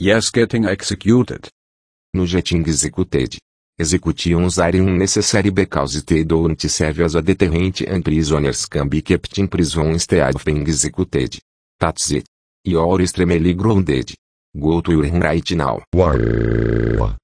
Yes getting executed. No getting executed. Executions are unnecessary because they don't serve as a deterrent and prisoners can be kept in prison instead of being executed. That's it. You're extremely grounded. Go to your right now. Wow.